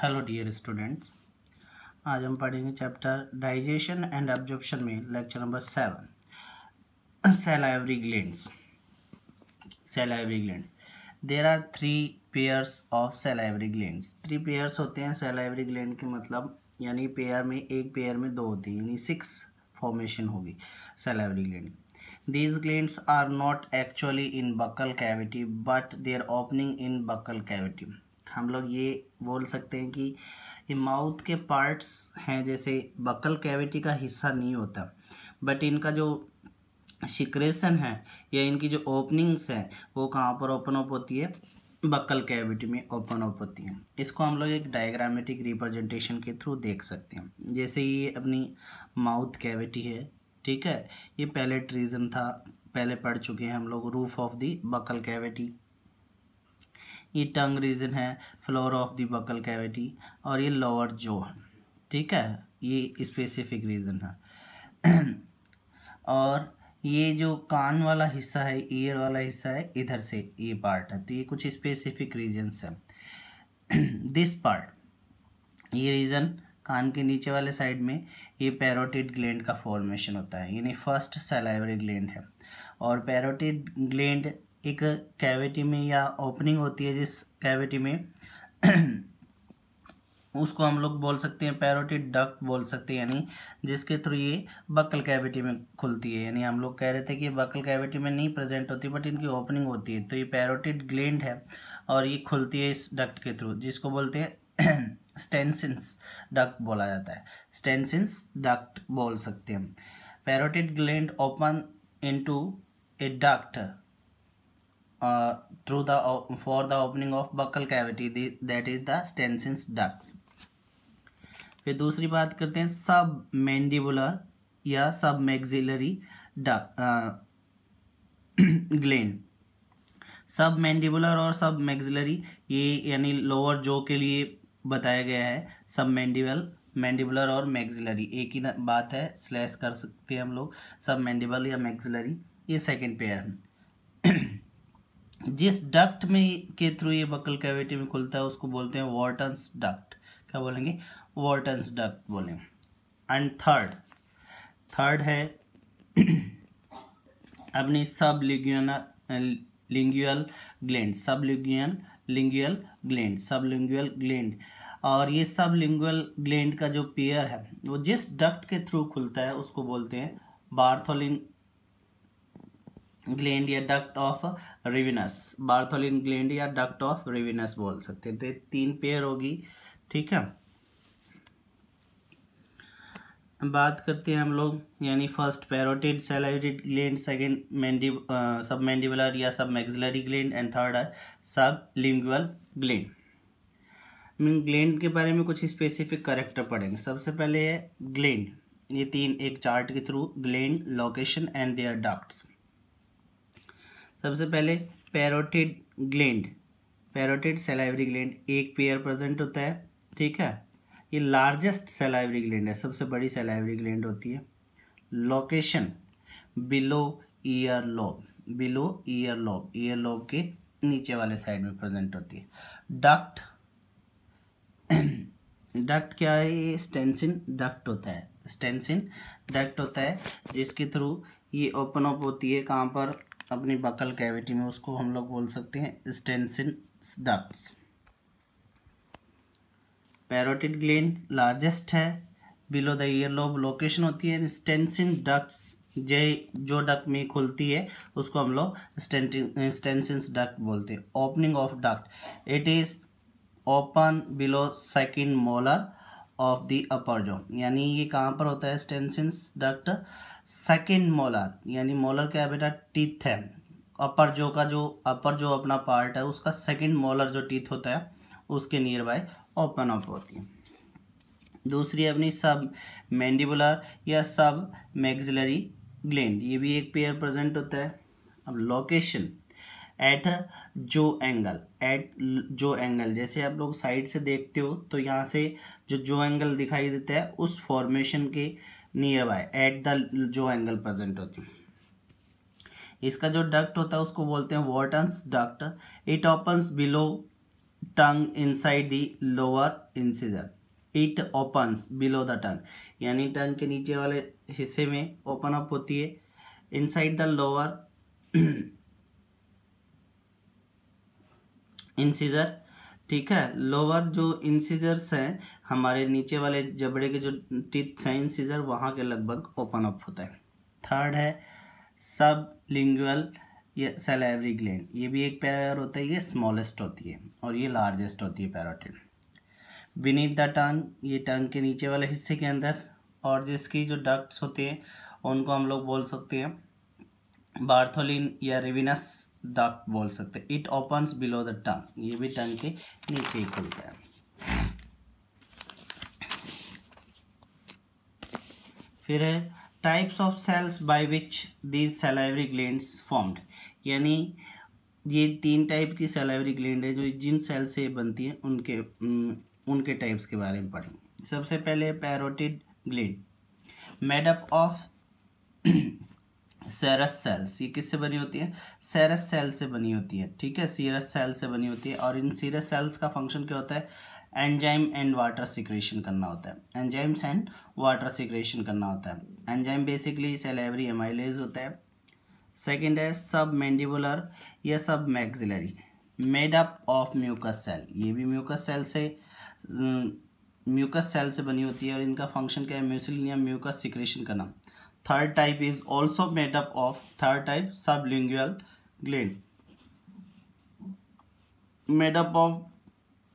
hello dear students आज हम पढ़ेंगे चैप्टर डाइजेशन एंड ऑब्जॉर्प्शन में lecture number seven salivary glands salivary glands there are three pairs of salivary glands three pairs होते हैं cell salivary gland के मतलब यानी pair में एक पेयर में दो होती है यानी सिक्स फॉर्मेशन होगी salivary gland these glands are not actually in buccal cavity but their opening in buccal cavity हम लोग ये बोल सकते हैं कि ये माउथ के पार्ट्स हैं जैसे बकल कैविटी का हिस्सा नहीं होता बट इनका जो सिक्रेशन है या इनकी जो ओपनिंग्स है वो कहाँ पर ओपन अप होती है बक्कल कैविटी में ओपन अप होती हैं इसको हम लोग एक डायग्रामेटिक रिप्रेजेंटेशन के थ्रू देख सकते हैं जैसे ये अपनी माउथ कैविटी है ठीक है ये पहले रीजन था पहले पढ़ चुके हैं हम लोग roof of the buccal cavity ये टंग रीजन है floor of the buccal cavity और ये लोअर जो है ठीक है ये स्पेसिफिक रीजन है और ये जो कान वाला हिस्सा है ईयर वाला हिस्सा है इधर से ये पार्ट है तो ये कुछ स्पेसिफिक रीजन्स हैं दिस पार्ट ये रीजन कान के नीचे वाले साइड में ये पैरोटिड ग्लैंड का फॉर्मेशन होता है यानी फर्स्ट सेलाइवरी ग्लैंड है और पैरोटिड ग्लैंड एक कैविटी में या ओपनिंग होती है जिस कैविटी में उसको हम लोग बोल सकते हैं पैरोटिड डक्ट बोल सकते हैं यानी जिसके थ्रू ये बकल कैविटी में खुलती है यानी हम लोग कह रहे थे कि बकल कैविटी में नहीं प्रेजेंट होती बट इनकी ओपनिंग होती है तो ये पैरोटिड ग्लैंड है और ये खुलती है इस डक्ट के थ्रू जिसको बोलते हैं स्टेंसिंस डक्ट बोला जाता है स्टेंसिंस डक्ट बोल सकते हैं parotid gland open to a duct Uh, through the for the opening of buccal cavity that is the Stensen's duct फिर दूसरी बात करते हैं सब मैंडिबुलर या सब मैग्जिलरी ग्लैंड सब मैंडिबुलर और सब मैगजिलरी ये यानी लोअर जो के लिए बताया गया है सब मैंडिबल मैंडिबुलर और मैग्जिलरी एक ही बात है स्लैश कर सकते हैं हम लोग सब मैंडिबल या मैगजिलरी ये सेकंड पेयर है जिस डक्ट में के थ्रू ये बकल कैविटी में खुलता है उसको बोलते हैं वॉर्टन्स डक्ट क्या बोलेंगे वॉर्टन्स डक्ट बोलें एंड थर्ड थर्ड है अपनी सब लिग्यूनर लिंगुअल ग्लैंड सब लिग्यून lingual gland sublingual gland और ये सब लिंगुअल ग्लैंड का जो पेयर है वो जिस डक्ट के थ्रू खुलता है उसको बोलते हैं बार्थोलिन ग्लैंड या duct of Rivinus Bartholin gland या डक्ट ऑफ रिविनस बोल सकते हैं तो तीन पेयर होगी ठीक है बात करते हैं हम लोग यानी first parotid salivary gland second मैंडी सब मैंडिबुलर या सब मैक्सिलरी ग्लैंड एंड थर्ड है सब लिंगुअल ग्लैंड मीन ग्लैंड के बारे में कुछ स्पेसिफिक करेक्टर पढ़ेंगे सबसे पहले है ग्लैंड ये तीन एक चार्ट के through gland location and their ducts सबसे पहले parotid gland parotid salivary gland एक पेयर प्रेजेंट होता है ठीक है ये लार्जेस्ट सेलाइवरी ग्लैंड है सबसे बड़ी सेलाइवरी ग्लैंड होती है location below earlobe below earlobe earlobe के नीचे वाले साइड में प्रेजेंट होती है डक्ट डक्ट क्या है ये स्टेंसिन डक्ट होता है स्टेंसिन डक्ट होता है जिसके थ्रू ये ओपन अप होती है कहाँ पर अपनी बकल कैविटी में उसको हम लोग बोल सकते हैं Stensen's ducts parotid gland largest है below the earlobe location होती है स्टेंसिन डक्ट्स जे जो डक में खुलती है उसको हम लोग स्टेंसिन डक्ट बोलते हैं opening of duct it is open below second molar of the upper जो यानी ये कहाँ पर होता है स्टेंसिन डक्ट सेकेंड मोलर यानी मोलर क्या है बेटा टीथ है अपर जो का जो अपर जो अपना पार्ट है उसका सेकेंड मोलर जो टीथ होता है उसके नियर बाय ओपन अप होती है दूसरी अपनी सब मैंडिबुलर या सब मैगजिलरी ग्लैंड ये भी एक पेयर प्रेजेंट होता है अब location at jaw angle at jaw angle जैसे आप लोग साइड से देखते हो तो यहाँ से जो जो एंगल दिखाई देता है उस फॉर्मेशन के nearby at the jaw angle present होती है इसका जो डक्ट होता है उसको बोलते हैं Wharton's duct it opens below tongue inside the lower incisor it opens below the tongue यानी टंग के नीचे वाले हिस्से में ओपन अप होती है इनसाइड द लोअर इंसिजर ठीक है लोअर जो इंसीजर्स हैं हमारे नीचे वाले जबड़े के जो टिथ हैं इंसीजर वहाँ के लगभग ओपन अप होता है थर्ड है सब लिंगल ये सेलेवरी ग्लैंड ये भी एक पैर होता है ये स्मॉलेस्ट होती है और ये लार्जेस्ट होती है पैरोटिड बीनीथ द टंग ये टंग के नीचे वाले हिस्से के अंदर और जिसकी जो डक्ट्स होते हैं उनको हम लोग बोल सकते हैं बार्थोलिन या रिविनस डक बोल सकते हैं it opens below the tongue ये भी टंग के नीचे ही खुलता है फिर है types of cells by which these salivary gland formed यानी ये तीन टाइप की सेलाइवरी ग्लैंड है जो जिन सेल से बनती है उनके उनके टाइप्स के बारे में पढ़ेंगे सबसे पहले parotid gland made up of serous cells ये किससे बनी होती है सेरस सेल से बनी होती है ठीक है सीरस सेल से बनी होती है और इन सीरस सेल्स का फंक्शन क्या होता है एंजाइम एंड वाटर सिक्रेशन करना होता है एंजाइम्स एंड वाटर सिक्रेशन करना होता है एंजाइम बेसिकली सेलेवरी एमाइलेज होता है सेकेंड है सब मैंडिबुलर या submaxillary made up of mucous cell ये भी म्यूकस सेल से म्यूकस सेल से बनी होती है और इनका फंक्शन क्या है म्यूसिलिनियम म्यूकस सिक्रेशन करना Third type is also made up of third type sublingual gland made up of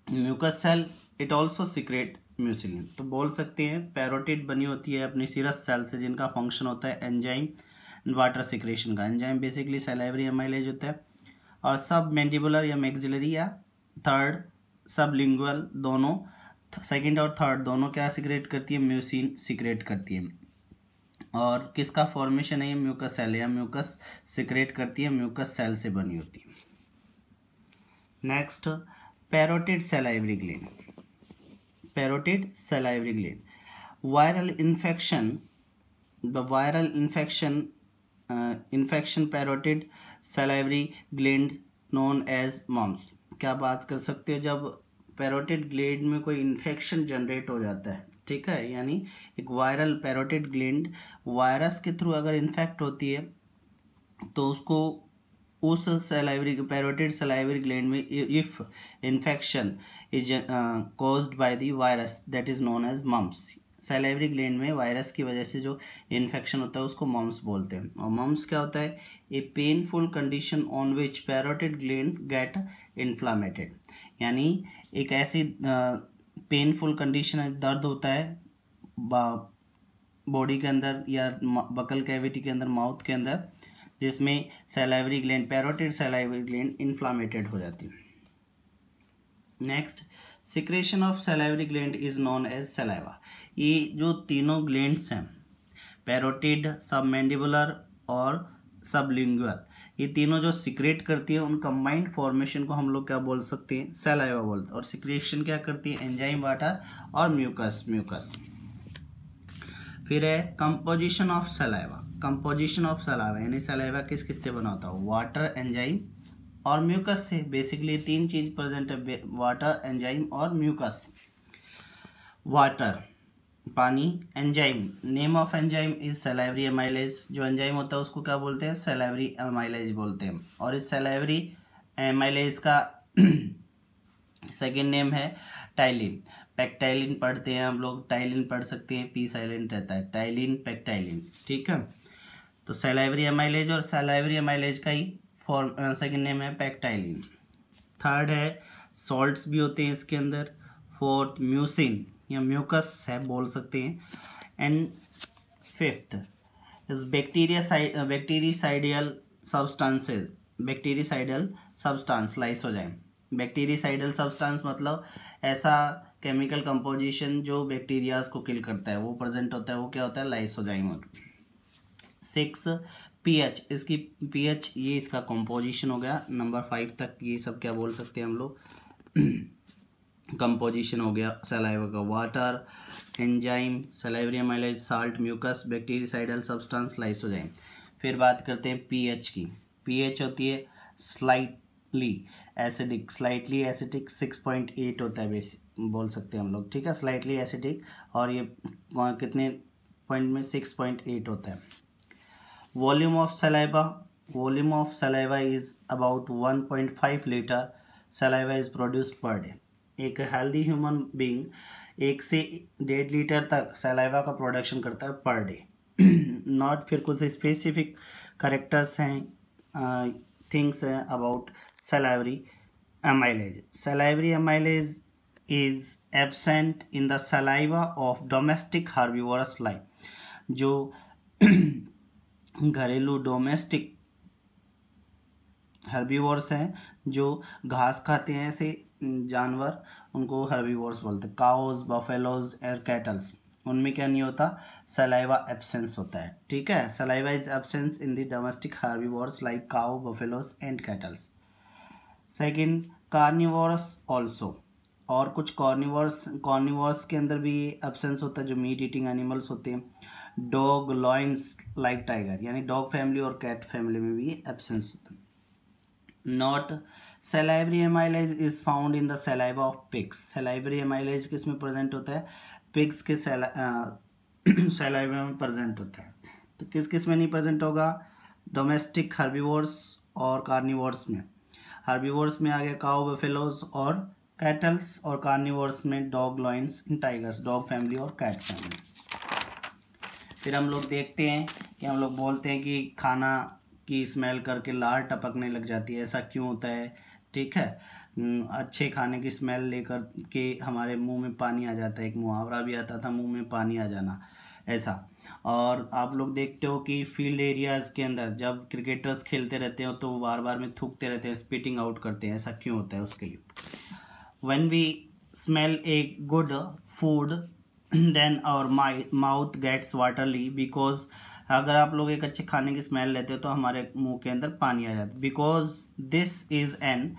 mucus cell it also secrete म्यूसिलिन तो बोल सकते हैं पैरोटिड बनी होती है अपनी सीरस सेल से जिनका फंक्शन होता है एंजाइम वाटर सिक्रेशन का एंजाइम बेसिकली सेलाइवरी एमाइलेज होता है और सब मैंडिबुलर या मैक्सिलरी या थर्ड सब लिंगुअल दोनों सेकेंड और थर्ड दोनों क्या सिक्रेट करती है म्यूसिन सिक्रेट करती है और किसका फॉर्मेशन है ये म्यूकस सेल या म्यूकस सिक्रेट करती है म्यूकस सेल से बनी होती है next parotid salivary gland parotid salivary gland viral infection the viral infection infection parotid salivary gland known as mumps क्या बात कर सकते हो जब पैरोटिड ग्लैंड में कोई इन्फेक्शन जनरेट हो जाता है ठीक है यानी एक वायरल पैरोटिड ग्लैंड वायरस के थ्रू अगर इन्फेक्ट होती है तो उसको उस सेलाइवरी पैरोटिड सेलाइवरी ग्लैंड में if infection is caused by the virus that is known as mumps salivary gland में वायरस की वजह से जो इन्फेक्शन होता है उसको मम्स बोलते हैं और मम्स क्या होता है a painful condition on which parotid gland get inflamed यानी एक ऐसी uh, पेनफुल कंडीशन दर्द होता है बॉडी के अंदर या बकल कैविटी के अंदर माउथ के अंदर जिसमें salivary gland parotid salivary gland inflamed हो जाती है next secretion of salivary gland is known as saliva ये जो तीनों ग्लैंड्स हैं पैरोटिड सबमेंडिबुलर और सबलिंगुअल ये तीनों जो सिक्रेट करती है उन कंबाइंड फॉर्मेशन को हम लोग क्या बोल सकते हैं सेलाइवा बोलते हैं और सिक्रेशन क्या करती है एंजाइम वाटर और म्यूकस म्यूकस फिर है composition of saliva composition of saliva यानी सलाइवा किस किस से बना होता है वाटर एंजाइम और म्यूकस से बेसिकली तीन चीज़ प्रेजेंट है वाटर एंजाइम और म्यूकस वाटर पानी enzyme name of enzyme is salivary amylase जो एंजाइम होता है उसको क्या बोलते हैं सेलेवरी एमाइलेज बोलते हैं और इस सेलेवरी एमाइलेज का सेकेंड नेम है टाइलिन पैक्टाइलिन पढ़ते हैं हम लोग टाइलिन पढ़ सकते हैं पी साइलेंट रहता है टाइलिन पैक्टाइलिन ठीक है तो सेलेवरी एमाइलेज और सेलेवरी एमाइलेज का ही फॉर्म सेकेंड नेम है पैक्टाइलिन थर्ड है सॉल्ट्स भी होते हैं इसके अंदर फोर्थ म्यूसिन या म्यूकस है बोल सकते हैं and fifth is bacteria bactericidal substances bactericidal substance lysozyme bactericidal substance मतलब ऐसा केमिकल कंपोजिशन जो बैक्टीरियाज को किल करता है वो प्रेजेंट होता है वो क्या होता है लाइसोजाइम मतलब सिक्स पीएच इसकी पीएच ये इसका कंपोजिशन हो गया नंबर फाइव तक ये सब क्या बोल सकते हैं हम लोग कंपोजिशन हो गया सलाइव का water enzyme salivary amylase salt mucus bactericidal substance lysozyme फिर बात करते हैं पीएच की पीएच होती है slightly acidic slightly acidic six point eight होता है बेस बोल सकते हैं हम लोग ठीक है स्लाइटली एसिडिक और ये कितने पॉइंट में सिक्स पॉइंट एट होता है volume of saliva volume of saliva is about one point five litre saliva is produced per day एक हेल्दी ह्यूमन बींग एक से डेढ़ लीटर तक सलाइवा का प्रोडक्शन करता है पर डे नॉट फिर कुछ स्पेसिफिक करेक्टर्स हैं थिंग्स हैं about salivary amylase Salivary amylase is absent in the saliva of domestic herbivorous life जो घरेलू डोमेस्टिक हर्बीवर्स हैं जो घास खाते हैं ऐसे जानवर उनको हर्बीवर्स बोलते हैं काउज बफेलोज एयर कैटल्स उनमें क्या नहीं होता सलाइवा एब्सेंस होता है ठीक है saliva is absence in the domestic herbivores like cow buffaloes and cattles second carnivores also और कुछ कॉर्निवर्स कॉर्निवर्स के अंदर भी एब्सेंस होता है जो मीट ईटिंग एनिमल्स होते हैं डॉग लॉइंस लाइक टाइगर यानी डॉग फैमिली और कैट फैमिली में भी एब्सेंस होता है not salivary amylase is found in the saliva of pigs salivary amylase किस में प्रेजेंट होता है पिक्स के सेलाइवा uh, में प्रेजेंट होता है तो किस किस में नहीं प्रेजेंट होगा डोमेस्टिक हर्बीवर्स और कार्निवर्स में हर्बीवर्स में आ गया काउ बफेलोज और कैटल्स और कार्निवर्स में dog lions in tigers dog family और कैट फैमिली फिर हम लोग देखते हैं कि हम लोग बोलते हैं कि खाना की स्मेल करके लार टपकने लग जाती है ऐसा क्यों होता है ठीक है हम्म, अच्छे खाने की स्मेल लेकर के हमारे मुंह में पानी आ जाता है एक मुहावरा भी आता था मुंह में पानी आ जाना ऐसा और आप लोग देखते हो कि फील्ड एरियाज़ के अंदर जब क्रिकेटर्स खेलते रहते हो तो बार बार में थूकते रहते हैं स्पिटिंग आउट करते हैं ऐसा क्यों होता है उसके लिए when we smell a good food then our mouth gets watery because अगर आप लोग एक अच्छे खाने की स्मेल लेते हो तो हमारे मुंह के अंदर पानी आ जाता है because this is an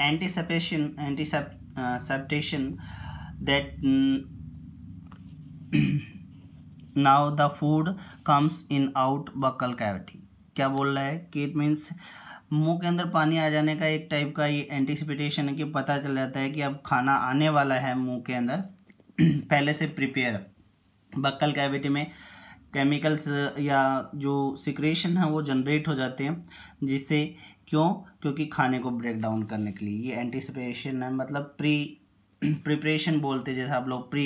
anticipation anticipation that now the food comes in out buccal cavity क्या बोल रहा है कि इट मीन्स मुंह के अंदर पानी आ जाने का एक टाइप का ये एंटिसिपेटेशन है कि पता चल जाता है कि अब खाना आने वाला है मुंह के अंदर पहले से प्रिपेयर बक्कल कैविटी में केमिकल्स uh, या जो सिक्रेशन है वो जनरेट हो जाते हैं जिससे क्यों क्योंकि खाने को ब्रेक डाउन करने के लिए ये एंटिसिपेशन है मतलब प्री प्रिपरेशन बोलते जैसे आप लोग प्री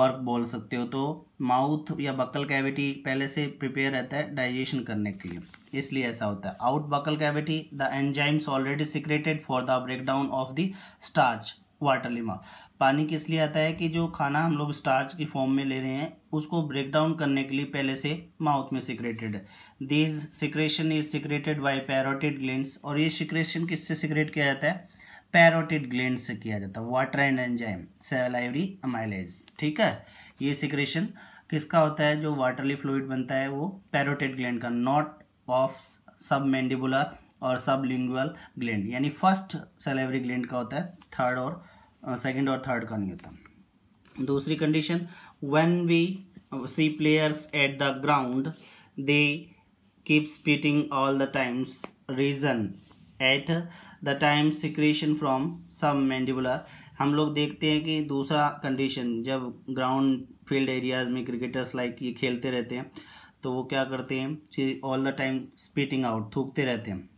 वर्क बोल सकते हो तो माउथ या बकल कैविटी पहले से प्रिपेयर रहता है डाइजेशन करने के लिए इसलिए ऐसा होता है out buccal cavity the enzymes already secreted for the break down of the starch water लिमा पानी किस लिए आता है कि जो खाना हम लोग स्टार्च की फॉर्म में ले रहे हैं उसको ब्रेक डाउन करने के लिए पहले से माउथ में सिक्रेटेड है this secretion is secreted by parotid glands और ये सिक्रेशन किससे सिक्रेट किया जाता है पैरोटिड ग्लैंड से किया जाता है water and enzyme salivary amylase ठीक है ये सिक्रेशन किसका होता है जो वाटरली फ्लूड बनता है वो पैरोटिड ग्लैंड का नॉट ऑफ सब मैंडिबुलर और सब लिंगुअल ग्लैंड यानी फर्स्ट सेलेवरी ग्लैंड का होता है थर्ड और सेकेंड और थर्ड का नहीं होता दूसरी condition when we see players at the ground they keep spitting all the times reason at the time secretion from submandibular हम लोग देखते हैं कि दूसरा कंडीशन जब ग्राउंड फील्ड एरियाज में क्रिकेटर्स लाइक ये खेलते रहते हैं तो वो क्या करते हैं all the time spitting out थूकते रहते हैं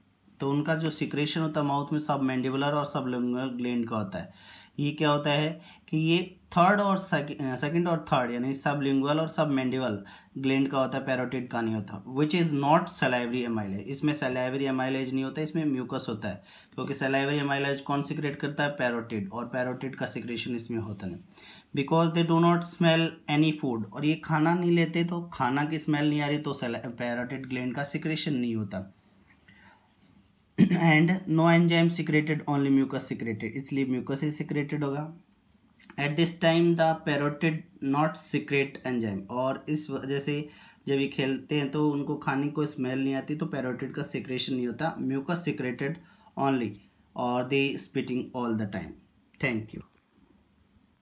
तो उनका जो सिक्रेशन होता है माउथ में सब मैंडिबुलर और सब लिंगल ग्लैंड का होता है ये क्या होता है कि ये थर्ड और सेकंड और थर्ड यानी सब लिंगुअल और सब मैंडिवल ग्लैंड का होता है पैरोटिड का नहीं होता which is not salivary amylase इसमें सेलाइवरी एमाइलेज नहीं होता इसमें म्यूकस होता है क्योंकि सेलाइवरी एमाइलेज कौन सिक्रेट करता है पैरोटिड और पैरोटिड का सिक्रेशन इसमें होता नहीं because they do not smell any food और ये खाना नहीं लेते तो खाना की स्मेल नहीं आ रही तो पैरोटिड ग्लैंड का सिक्रेशन नहीं होता and no enzyme secreted only mucus secreted इसलिए म्यूकस ही सिक्रेटेड होगा at this time the parotid not secrete enzyme और इस वजह से जब ये खेलते हैं तो उनको खाने को स्मेल नहीं आती तो पेरोटेड का सिक्रेशन नहीं होता म्यूकस सिक्रेटेड ओनली और they spitting all the time thank you